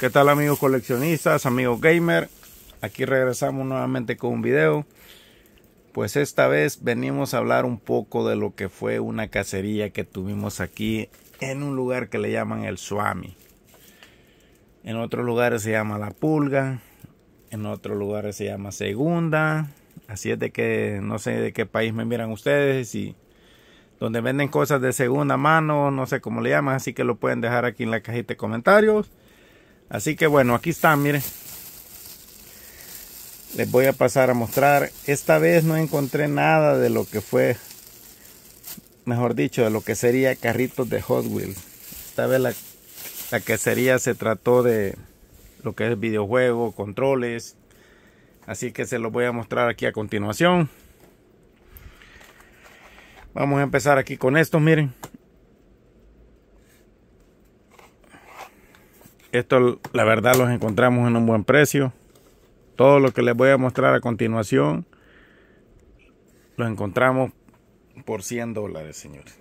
¿Qué tal amigos coleccionistas, amigos gamer? Aquí regresamos nuevamente con un video. Pues esta vez venimos a hablar un poco de lo que fue una cacería que tuvimos aquí en un lugar que le llaman el Suami. En otros lugares se llama La Pulga, en otros lugares se llama Segunda. Así es de que no sé de qué país me miran ustedes y donde venden cosas de segunda mano, no sé cómo le llaman, así que lo pueden dejar aquí en la cajita de comentarios. Así que bueno, aquí están, miren. Les voy a pasar a mostrar. Esta vez no encontré nada de lo que fue, mejor dicho, de lo que sería carritos de Hot Wheels. Esta vez la, que sería se trató de lo que es videojuego, controles. Así que se los voy a mostrar aquí a continuación. Vamos a empezar aquí con estos, miren. Esto, la verdad, los encontramos en un buen precio. Todo lo que les voy a mostrar a continuación, lo encontramos por 100 dólares, señores.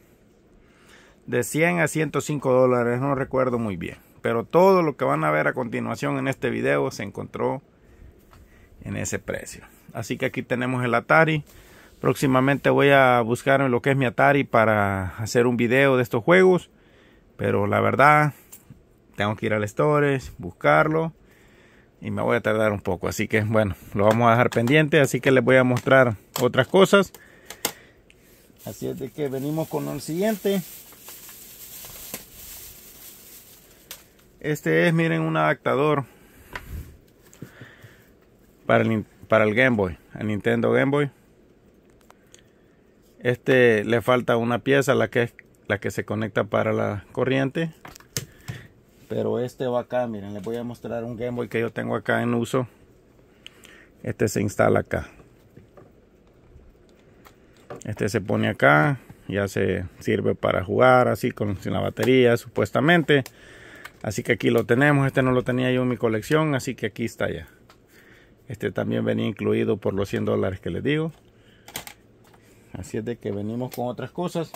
De 100 a 105 dólares, no recuerdo muy bien. Pero todo lo que van a ver a continuación en este video se encontró en ese precio. Así que aquí tenemos el Atari. Próximamente voy a buscar lo que es mi Atari para hacer un video de estos juegos. Pero la verdad, tengo que ir al stores, buscarlo y me voy a tardar un poco. Así que bueno, lo vamos a dejar pendiente. Así que les voy a mostrar otras cosas. Así es de que venimos con el siguiente. Este es, miren, un adaptador para el, para el Game Boy, el Nintendo Game Boy. Este le falta una pieza, la que, la que se conecta para la corriente. Pero este va acá, miren, les voy a mostrar un Game Boy que yo tengo acá en uso. Este se instala acá. Este se pone acá, ya se sirve para jugar así con sin la batería supuestamente. Así que aquí lo tenemos, este no lo tenía yo en mi colección, así que aquí está ya. Este también venía incluido por los 100 dólares que les digo. Así es de que venimos con otras cosas.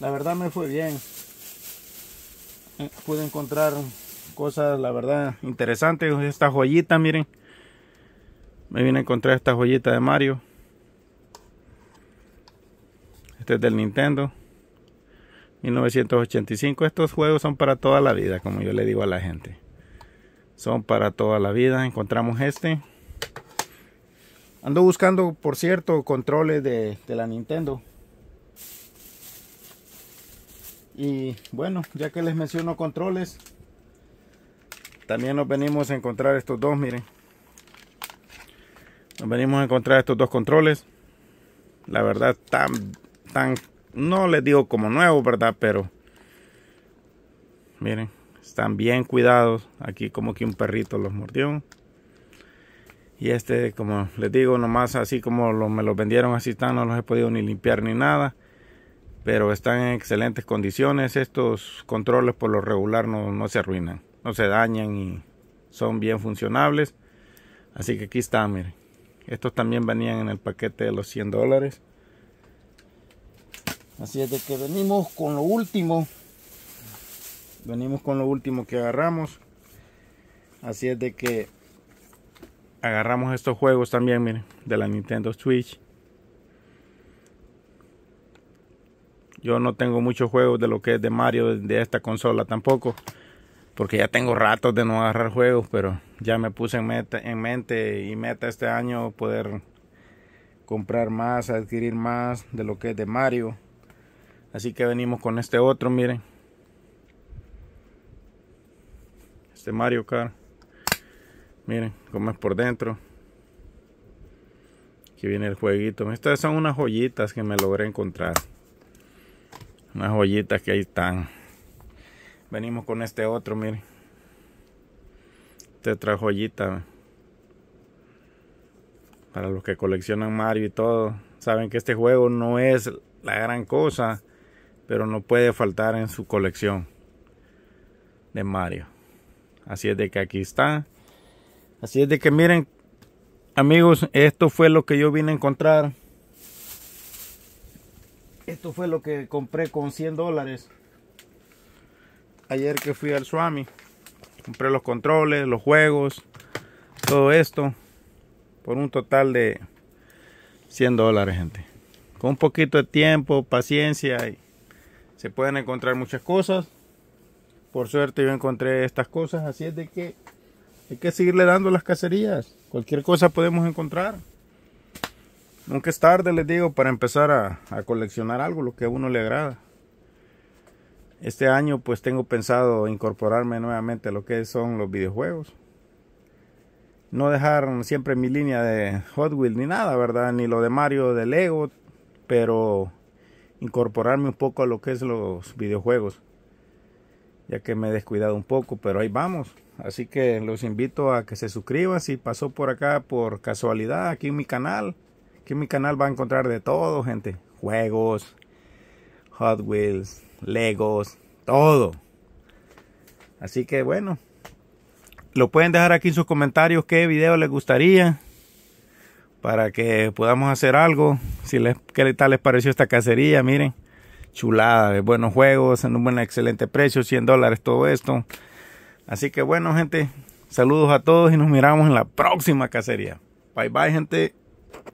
La verdad me fue bien. Eh, pude encontrar cosas, la verdad, interesantes. Esta joyita, miren. Me vine a encontrar esta joyita de Mario. Este es del Nintendo. 1985. Estos juegos son para toda la vida, como yo le digo a la gente. Son para toda la vida. Encontramos este. Ando buscando, por cierto, controles de, de la Nintendo y bueno ya que les menciono controles también nos venimos a encontrar estos dos miren nos venimos a encontrar estos dos controles la verdad tan tan no les digo como nuevos, verdad pero miren están bien cuidados aquí como que un perrito los mordió y este como les digo nomás así como me los vendieron así están no los he podido ni limpiar ni nada pero están en excelentes condiciones. Estos controles por lo regular no, se arruinan, no se dañan y son bien funcionables. Así que aquí están miren. Estos también venían en el paquete de los 100 dólares. Así es de que venimos con lo último. Venimos con lo último que agarramos. Así es de que agarramos estos juegos también, miren, de la Nintendo Switch. Yo no tengo muchos juegos de lo que es de Mario de esta consola tampoco. Porque ya tengo ratos de no agarrar juegos, pero ya me puse en, mente y meta este año poder comprar más, adquirir más de lo que es de Mario. Así que venimos con este otro, miren. Este Mario Kart. Miren cómo es por dentro. Aquí viene el jueguito. Estas son unas joyitas que me logré encontrar unas joyitas que ahí están venimos con este otro miren esta otra joyita para los que coleccionan Mario y todo saben que este juego no es la gran cosa pero no puede faltar en su colección de Mario así es de que aquí está así es de que miren amigos esto fue lo que yo vine a encontrar esto fue lo que compré con 100 dólares. Ayer que fui al Swami, compré los controles, los juegos, todo esto, por un total de 100 dólares, gente. Con un poquito de tiempo, paciencia, y se pueden encontrar muchas cosas. Por suerte yo encontré estas cosas, así es de que hay que seguirle dando las cacerías. Cualquier cosa podemos encontrar. Nunca es tarde, les digo, para empezar a, coleccionar algo, lo que a uno le agrada. Este año pues tengo pensado incorporarme nuevamente a lo que son los videojuegos. No dejar siempre mi línea de Hot Wheels ni nada, ¿verdad? Ni lo de Mario de Lego, pero incorporarme un poco a lo que es los videojuegos. Ya que me he descuidado un poco, pero ahí vamos. Así que los invito a que se suscriban si pasó por acá por casualidad aquí en mi canal Aquí en mi canal va a encontrar de todo, gente. Juegos, Hot Wheels, Legos, todo. Así que bueno, lo pueden dejar aquí en sus comentarios qué video les gustaría para que podamos hacer algo. Si les, qué tal les pareció esta cacería, miren. Chulada, de buenos juegos, en un buen excelente precio, 100 dólares todo esto. Así que bueno, gente, saludos a todos y nos miramos en la próxima cacería. Bye bye, gente.